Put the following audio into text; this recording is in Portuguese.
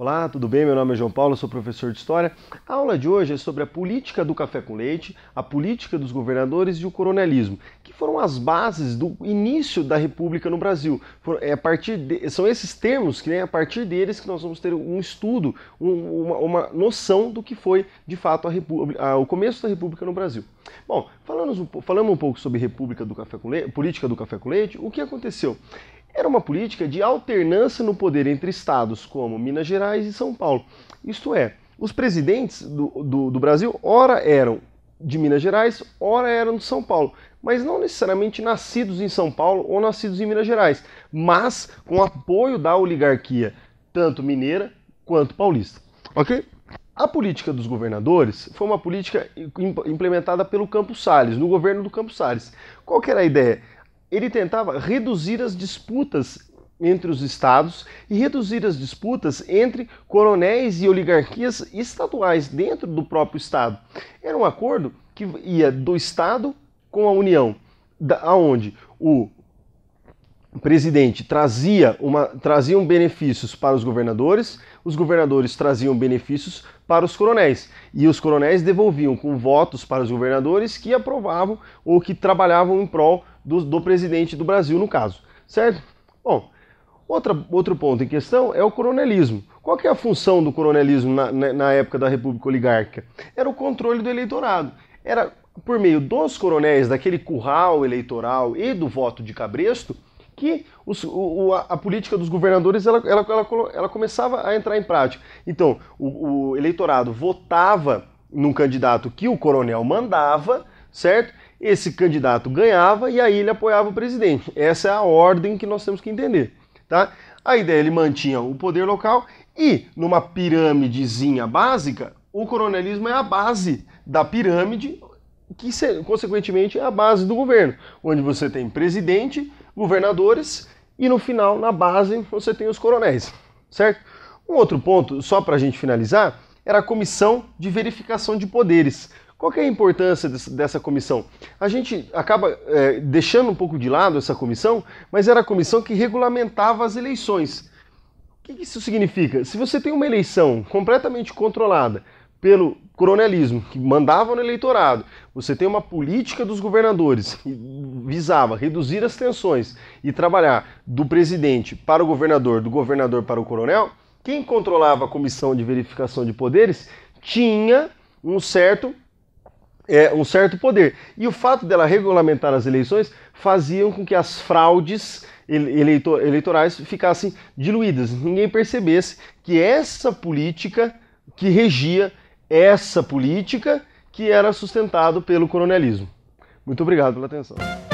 Olá, tudo bem? Meu nome é João Paulo, sou professor de História. A aula de hoje é sobre a política do café com leite, a política dos governadores e o coronelismo, que foram as bases do início da República no Brasil. É a partir de, são esses termos que, né, a partir deles, que nós vamos ter um estudo, um, uma, uma, noção do que foi, de fato, a a, o começo da República no Brasil. Bom, falamos um, falamos um pouco sobre República do Café com Leite, política do café com leite, o que aconteceu? Era uma política de alternância no poder entre estados como Minas Gerais e São Paulo. Isto é, os presidentes do, do, do Brasil, ora eram de Minas Gerais, ora eram de São Paulo, mas não necessariamente nascidos em São Paulo ou nascidos em Minas Gerais, mas com apoio da oligarquia, tanto mineira quanto paulista. Ok? A política dos governadores foi uma política implementada pelo Campos Salles, no governo do Campos Salles. Qual era a ideia? ele tentava reduzir as disputas entre os estados e reduzir as disputas entre coronéis e oligarquias estaduais dentro do próprio estado. Era um acordo que ia do estado com a União, da, aonde o presidente trazia, uma, traziam benefícios para os governadores, os governadores traziam benefícios para os coronéis. E os coronéis devolviam com votos para os governadores que aprovavam ou que trabalhavam em prol do, do presidente do Brasil, no caso. Certo? Bom, outra, outro ponto em questão é o coronelismo. Qual que é a função do coronelismo na, na, na época da República Oligárquica? Era o controle do eleitorado. Era por meio dos coronéis, daquele curral eleitoral e do voto de cabresto, que os, o, a, a, política dos governadores ela, ela, ela, ela, começava a entrar em prática. Então, o, o eleitorado votava num candidato que o coronel mandava, certo? Esse candidato ganhava e aí ele apoiava o presidente. Essa é a ordem que nós temos que entender, tá? A ideia ele mantinha o poder local e numa pirâmidezinha básica, o coronelismo é a base da pirâmide que consequentemente é a base do governo, onde você tem presidente, governadores e no final, na base, você tem os coronéis, certo? Um outro ponto, só para a gente finalizar, era a comissão de verificação de poderes. Qual é a importância dessa comissão? A gente acaba é, deixando um pouco de lado essa comissão, mas era a comissão que regulamentava as eleições. O que isso significa? Se você tem uma eleição completamente controlada, pelo coronelismo, que mandavam no eleitorado. Você tem uma política dos governadores que visava reduzir as tensões e trabalhar do presidente para o governador, do governador para o coronel. Quem controlava a comissão de verificação de poderes tinha um certo é, um certo poder. E o fato dela regulamentar as eleições faziam com que as fraudes eleitor eleitorais ficassem diluídas, ninguém percebesse que essa política que regia essa política que era sustentado pelo coronelismo. Muito obrigado pela atenção.